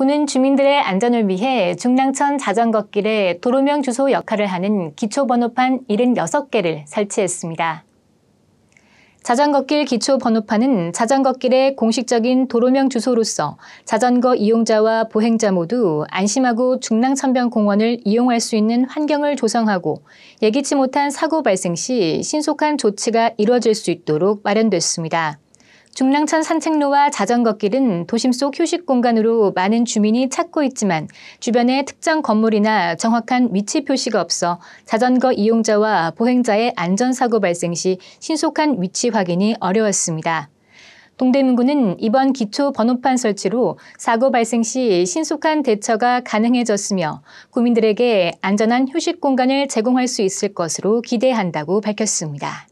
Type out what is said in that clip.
군은 주민들의 안전을 위해 중랑천 자전거길에 도로명 주소 역할을 하는 기초번호판 76개를 설치했습니다. 자전거길 기초 번호판은 자전거길의 공식적인 도로명 주소로서 자전거 이용자와 보행자 모두 안심하고 중랑천변공원을 이용할 수 있는 환경을 조성하고 예기치 못한 사고 발생 시 신속한 조치가 이루어질수 있도록 마련됐습니다. 중랑천 산책로와 자전거길은 도심 속 휴식 공간으로 많은 주민이 찾고 있지만 주변에 특정 건물이나 정확한 위치 표시가 없어 자전거 이용자와 보행자의 안전사고 발생 시 신속한 위치 확인이 어려웠습니다. 동대문구는 이번 기초 번호판 설치로 사고 발생 시 신속한 대처가 가능해졌으며 국민들에게 안전한 휴식 공간을 제공할 수 있을 것으로 기대한다고 밝혔습니다.